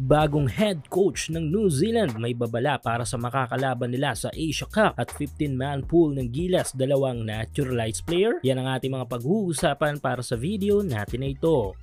Bagong head coach ng New Zealand may babala para sa makakalaban nila sa Asia Cup at 15-man pool ng Gilas, dalawang naturalized player. Yan ang ating mga pag-uusapan para sa video natin na ito.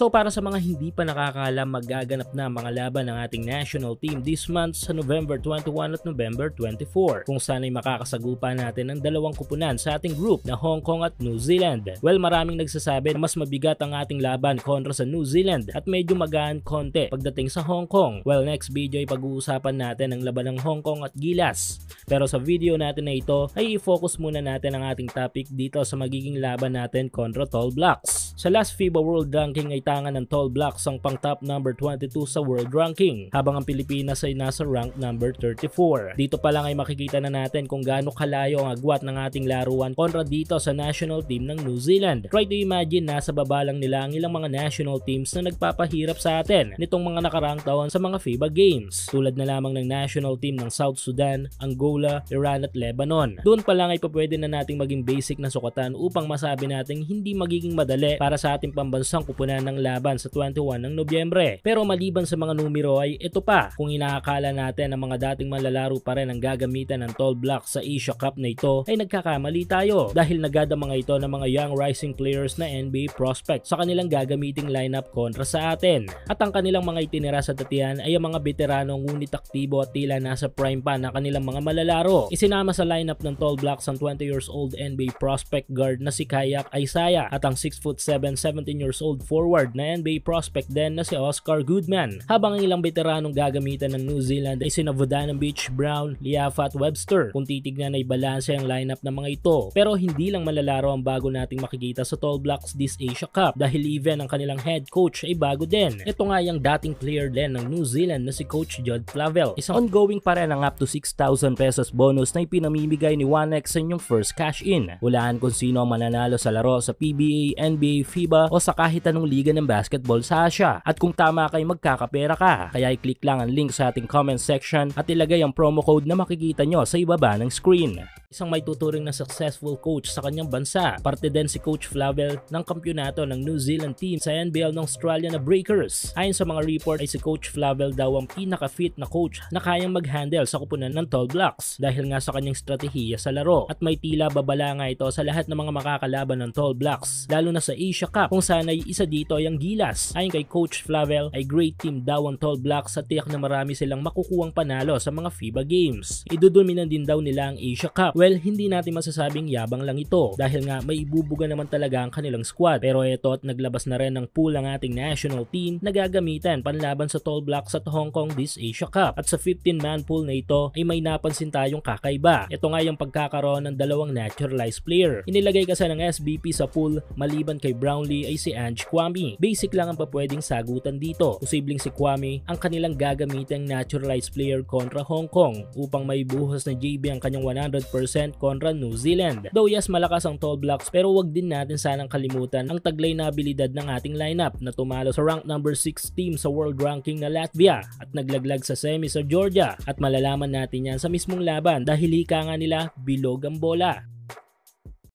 So para sa mga hindi pa nakakaalam magaganap na mga laban ng ating national team this month sa November 21 at November 24 kung saan ay makakasagupa natin ang dalawang kupunan sa ating group na Hong Kong at New Zealand. Well maraming nagsasabi na mas mabigat ang ating laban kontra sa New Zealand at medyo magaan konti pagdating sa Hong Kong. Well next video ay pag-uusapan natin ang laban ng Hong Kong at Gilas. Pero sa video natin na ito ay i-focus muna natin ang ating topic dito sa magiging laban natin kontra Tall Blacks. Sa last FIBA World Ranking ay tangan ng Tall Blacks ang pang top number 22 sa world ranking habang ang Pilipinas ay nasa rank number 34. Dito pa lang ay makikita na natin kung gaano kalayo ang agwat ng ating laruan kontra dito sa national team ng New Zealand. Try to imagine nasa baba lang nila ang ilang mga national teams na nagpapahirap sa atin nitong mga nakaraang taon sa mga FIBA games tulad na lamang ng national team ng South Sudan, Angola, Iran at Lebanon. Doon pa lang ay pwede na nating maging basic na sukatan upang masabi nating hindi magiging madali para para sa ating pambansang kupunan ng laban sa 21 ng Nobyembre. Pero maliban sa mga numero ay ito pa kung inaakala natin ang mga dating malalaro pa rin ang gagamitan ng tall block sa Asia Cup na ito ay nagkakamali tayo dahil nagada mga ito ng mga young rising players na NBA prospect sa kanilang gagamiting lineup kontra sa atin. At ang kanilang mga itinira sa tatian ay ang mga veterano ngunit aktibo at tila nasa prime pa na kanilang mga malalaro. Isinama sa lineup ng tall blocks ang 20 years old NBA prospect guard na si Kayak Aysaya at ang 6 foot 7 17 years old forward na NBA prospect din na si Oscar Goodman habang ang ilang veteranong gagamitan ng New Zealand ay sina Beach, Brown, Liafa at Webster. Kung titignan ay balanse ang lineup ng mga ito pero hindi lang malalaro ang bago nating makikita sa Tall Blacks this Asia Cup dahil even ang kanilang head coach ay bago din. Ito nga yung dating player din ng New Zealand na si Coach Judd Flavel. Isang ongoing pa rin ang up to 6,000 pesos bonus na ipinamimigay ni 1X sa inyong first cash-in. Hulaan kung sino ang mananalo sa laro sa PBA, NBA, FIBA o sa kahit anong liga ng basketball sa Asia. At kung tama kayo magkakapera ka. Kaya i-click lang ang link sa ating comment section at ilagay ang promo code na makikita nyo sa ibaba ng screen isang may tuturing na successful coach sa kanyang bansa. Parte din si Coach Flavel ng kampyonato ng New Zealand team sa NBL ng Australia na Breakers. Ayon sa mga report ay si Coach Flavel daw ang pinaka-fit na coach na kayang mag-handle sa kupunan ng tall blocks dahil nga sa kanyang strategiya sa laro at may tila babala nga ito sa lahat ng mga makakalaban ng tall blocks lalo na sa Asia Cup kung saan ay isa dito ay ang Gilas. Ayon kay Coach Flavel ay great team daw ang tall blocks sa tiyak na marami silang makukuhang panalo sa mga FIBA games. Idudominan din daw nila ang Asia Cup Well, hindi natin masasabing yabang lang ito dahil nga may ibubuga naman talaga ang kanilang squad. Pero ito at naglabas na rin ng pool ang ating national team na gagamitan panlaban sa tall blocks at Hong Kong this Asia Cup. At sa 15-man pool na ito ay may napansin tayong kakaiba. Ito nga yung pagkakaroon ng dalawang naturalized player. Inilagay kasi ng SBP sa pool maliban kay Brownlee ay si Ange Kwame. Basic lang ang papwedeng sagutan dito. Posibleng si Kwame ang kanilang gagamitin naturalized player kontra Hong Kong upang may buhos na JB ang kanyang 100% St. Conrad, New Zealand. Though yes malakas ang tall blocks pero wag din natin sanang kalimutan ang taglay na abilidad ng ating lineup na tumalo sa rank number 6 team sa world ranking na Latvia at naglaglag sa semi sa Georgia at malalaman natin yan sa mismong laban dahil hika nga nila bilog ang bola.